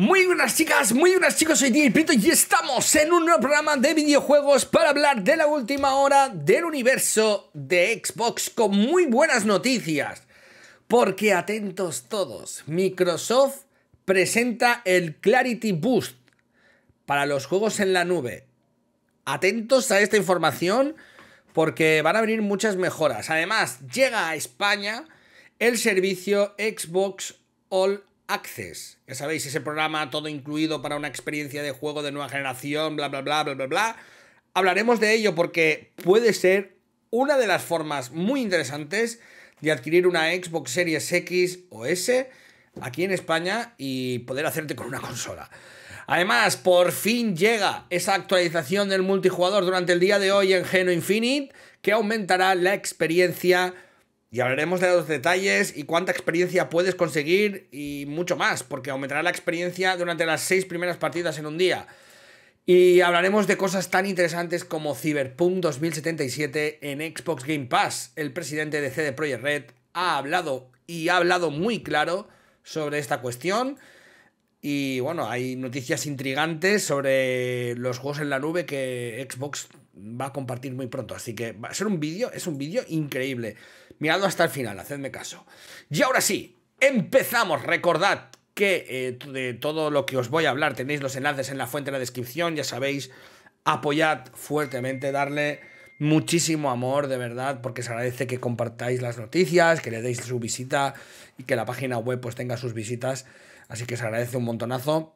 Muy buenas chicas, muy buenas chicos, soy DJ y estamos en un nuevo programa de videojuegos para hablar de la última hora del universo de Xbox con muy buenas noticias. Porque atentos todos, Microsoft presenta el Clarity Boost para los juegos en la nube. Atentos a esta información porque van a venir muchas mejoras. Además, llega a España el servicio Xbox All Access. Ya sabéis, ese programa todo incluido para una experiencia de juego de nueva generación, bla, bla, bla, bla, bla, bla. Hablaremos de ello porque puede ser una de las formas muy interesantes de adquirir una Xbox Series X o S aquí en España y poder hacerte con una consola. Además, por fin llega esa actualización del multijugador durante el día de hoy en Geno Infinite que aumentará la experiencia y hablaremos de los detalles y cuánta experiencia puedes conseguir y mucho más, porque aumentará la experiencia durante las seis primeras partidas en un día. Y hablaremos de cosas tan interesantes como Cyberpunk 2077 en Xbox Game Pass. El presidente de CD Projekt Red ha hablado y ha hablado muy claro sobre esta cuestión. Y bueno, hay noticias intrigantes sobre los juegos en la nube que Xbox va a compartir muy pronto. Así que va a ser un vídeo, es un vídeo increíble. Miradlo hasta el final, hacedme caso. Y ahora sí, empezamos. Recordad que eh, de todo lo que os voy a hablar tenéis los enlaces en la fuente en la descripción, ya sabéis. Apoyad fuertemente, darle muchísimo amor, de verdad, porque se agradece que compartáis las noticias, que le deis su visita y que la página web pues tenga sus visitas. Así que se agradece un montonazo.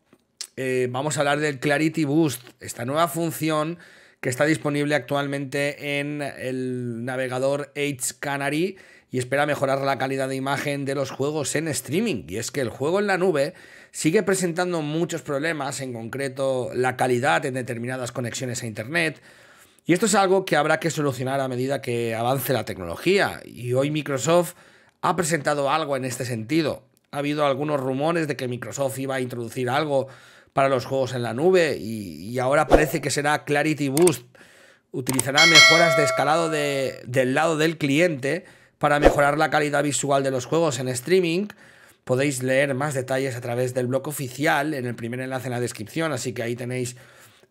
Eh, vamos a hablar del Clarity Boost, esta nueva función que está disponible actualmente en el navegador Edge Canary y espera mejorar la calidad de imagen de los juegos en streaming. Y es que el juego en la nube sigue presentando muchos problemas, en concreto la calidad en determinadas conexiones a Internet. Y esto es algo que habrá que solucionar a medida que avance la tecnología. Y hoy Microsoft ha presentado algo en este sentido ha habido algunos rumores de que Microsoft iba a introducir algo para los juegos en la nube y, ahora parece que será Clarity Boost. Utilizará mejoras de escalado del lado del cliente para mejorar la calidad visual de los juegos en streaming. Podéis leer más detalles a través del blog oficial en el primer enlace en la descripción, así que ahí tenéis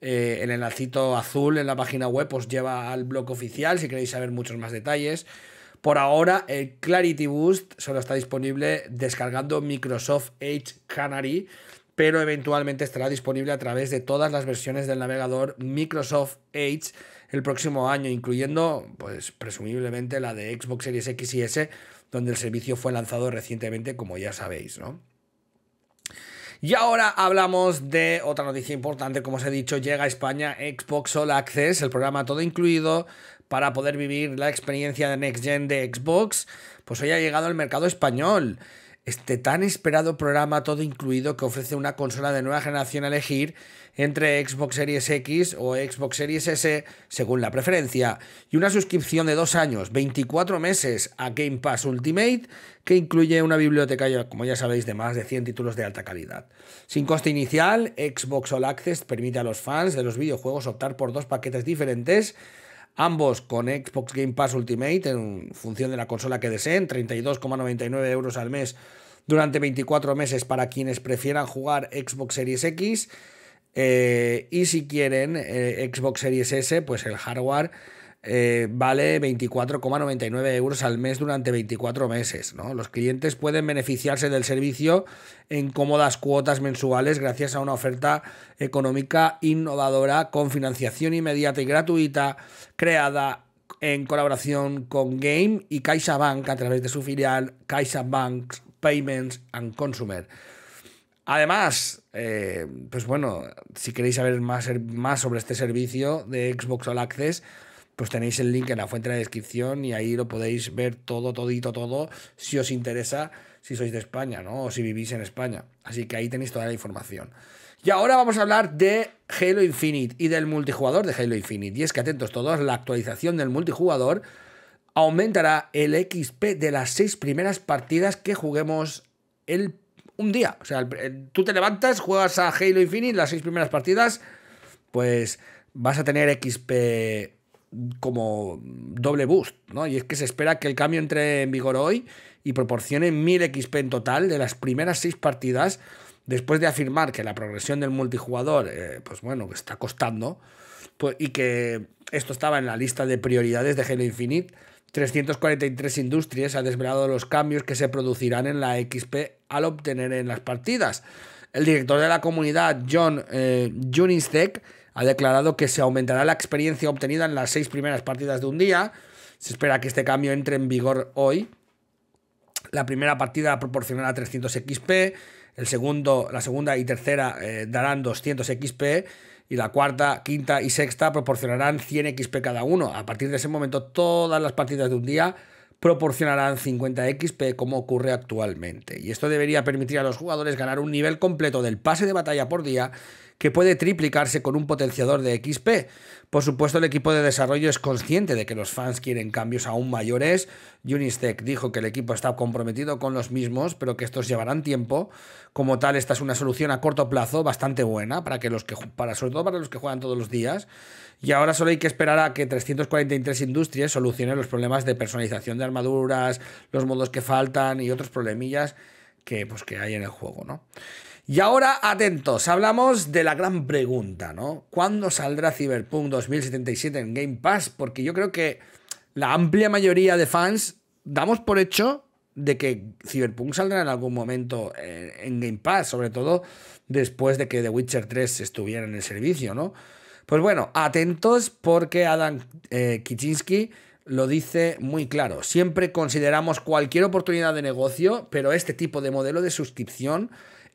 eh, el enlacito azul en la página web, os lleva al blog oficial si queréis saber muchos más detalles. Por ahora, el Clarity Boost solo está disponible descargando Microsoft Edge Canary, pero eventualmente estará disponible a través de todas las versiones del navegador Microsoft Edge el próximo año, incluyendo, pues presumiblemente, la de Xbox Series X y S, donde el servicio fue lanzado recientemente, como ya sabéis, ¿no? Y ahora hablamos de otra noticia importante, como os he dicho, llega a España Xbox All Access, el programa todo incluido para poder vivir la experiencia de Next Gen de Xbox, pues hoy ha llegado al mercado español. Este tan esperado programa todo incluido que ofrece una consola de nueva generación a elegir entre Xbox Series X o Xbox Series S según la preferencia y una suscripción de dos años, 24 meses a Game Pass Ultimate que incluye una biblioteca, como ya sabéis, de más de 100 títulos de alta calidad. Sin coste inicial, Xbox All Access permite a los fans de los videojuegos optar por dos paquetes diferentes ambos con Xbox Game Pass Ultimate en función de la consola que deseen, 32,99 euros al mes durante 24 meses para quienes prefieran jugar Xbox Series X eh, y si quieren eh, Xbox Series S, pues el hardware eh, vale 24,99 euros al mes durante 24 meses. Los clientes pueden beneficiarse del servicio en cómodas cuotas mensuales gracias a una oferta económica innovadora con financiación inmediata y gratuita creada en colaboración con Game y CaixaBank a través de su filial CaixaBank Payments and Consumer. Además, eh, pues bueno, si queréis saber más sobre este servicio de Xbox All Access, pues tenéis el link en la fuente de la descripción y ahí lo podéis ver todo, todito, todo, si os interesa, si sois de España, ¿no? O si vivís en España. Así que ahí tenéis toda la información. Y ahora vamos a hablar de Halo Infinite y del multijugador de Halo Infinite. Y es que atentos todos, la actualización del multijugador aumentará el XP de las seis primeras partidas que juguemos el, un día. O sea, tú te levantas, juegas a Halo Infinite, las seis primeras partidas, pues vas a tener XP como doble boost, ¿no? Y es que se espera que el cambio entre en vigor hoy y proporcione 1000 XP en total de las primeras seis partidas, después de afirmar que la progresión del multijugador, eh, pues bueno, está costando, pues, y que esto estaba en la lista de prioridades de Halo Infinite, 343 industrias ha desvelado los cambios que se producirán en la XP al obtener en las partidas. El director de la comunidad, John Junistek. Eh, ha declarado que se aumentará la experiencia obtenida en las seis primeras partidas de un día. Se espera que este cambio entre en vigor hoy. La primera partida proporcionará 300 XP, el segundo, la segunda y tercera eh, darán 200 XP y la cuarta, quinta y sexta proporcionarán 100 XP cada uno. A partir de ese momento todas las partidas de un día proporcionarán 50 XP como ocurre actualmente. Y esto debería permitir a los jugadores ganar un nivel completo del pase de batalla por día que puede triplicarse con un potenciador de XP. Por supuesto, el equipo de desarrollo es consciente de que los fans quieren cambios aún mayores. Unistec dijo que el equipo está comprometido con los mismos, pero que estos llevarán tiempo. Como tal, esta es una solución a corto plazo bastante buena, para que los que, para, sobre todo para los que juegan todos los días. Y ahora solo hay que esperar a que 343 Industries solucione los problemas de personalización de armaduras, los modos que faltan y otros problemillas que, pues, que hay en el juego, ¿no? Y ahora, atentos, hablamos de la gran pregunta, ¿no? ¿Cuándo saldrá Cyberpunk 2077 en Game Pass? Porque yo creo que la amplia mayoría de fans damos por hecho de que Cyberpunk saldrá en algún momento eh, en Game Pass, sobre todo después de que The Witcher 3 estuviera en el servicio, ¿no? Pues bueno, atentos porque Adam eh, lo dice muy claro. Siempre consideramos cualquier oportunidad de negocio, pero este tipo de modelo de suscripción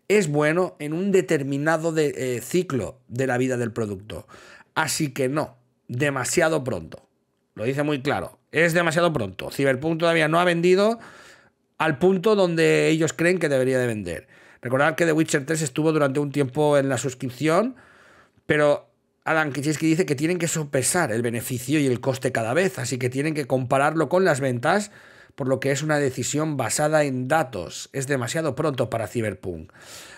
es bueno en un determinado eh, ciclo de la vida del producto. Así que no, demasiado pronto. Lo dice muy claro, es demasiado pronto. Cyberpunk todavía no ha vendido al punto donde ellos creen que debería de vender. Recordad que The Witcher 3 estuvo durante un tiempo en la suscripción, pero Adam Kaczynski dice que tienen que sopesar el beneficio y el coste cada vez, así que tienen que compararlo con las ventas por lo que es una decisión basada en datos. Es demasiado pronto para Cyberpunk.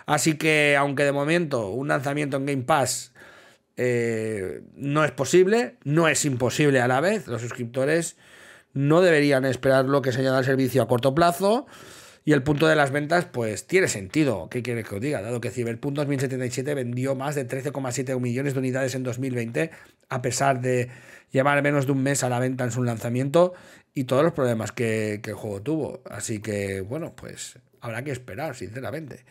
Así que, aunque de momento un lanzamiento en Game Pass eh, no es posible, no es imposible a la vez, los suscriptores no deberían esperar lo que señala al servicio a corto plazo. Y el punto de las ventas, pues tiene sentido. ¿Qué quieres que os diga? Dado que Cyberpunk 2077 vendió más de 13,7 millones de unidades en 2020, a pesar de llevar menos de un mes a la venta en su lanzamiento y todos los problemas que, que el juego tuvo. Así que, bueno, pues habrá que esperar, sinceramente.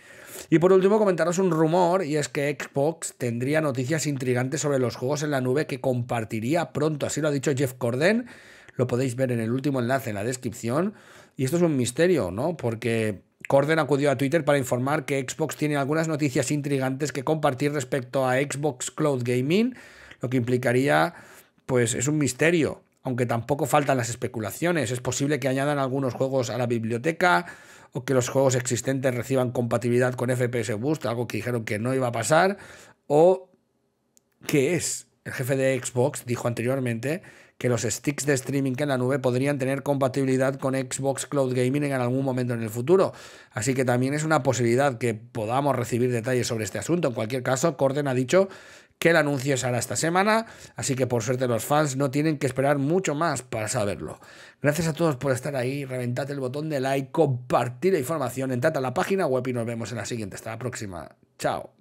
Y por último, comentaros un rumor, y es que Xbox tendría noticias intrigantes sobre los juegos en la nube que compartiría pronto. Así lo ha dicho Jeff Corden, lo podéis ver en el último enlace en la descripción. Y esto es un misterio, ¿no? Porque Corden acudió a Twitter para informar que Xbox tiene algunas noticias intrigantes que compartir respecto a Xbox Cloud Gaming, lo que implicaría, pues es un misterio, aunque tampoco faltan las especulaciones. Es posible que añadan algunos juegos a la biblioteca o que los juegos existentes reciban compatibilidad con FPS Boost, algo que dijeron que no iba a pasar, o ¿qué es? El jefe de Xbox dijo anteriormente que los sticks de streaming en la nube podrían tener compatibilidad con Xbox Cloud Gaming en algún momento en el futuro. Así que también es una posibilidad que podamos recibir detalles sobre este asunto. En cualquier caso, Corden ha dicho que el anuncio será esta semana, así que por suerte los fans no tienen que esperar mucho más para saberlo. Gracias a todos por estar ahí, reventad el botón de like, compartir la información, entrad a la página web y nos vemos en la siguiente. Hasta la próxima. Chao.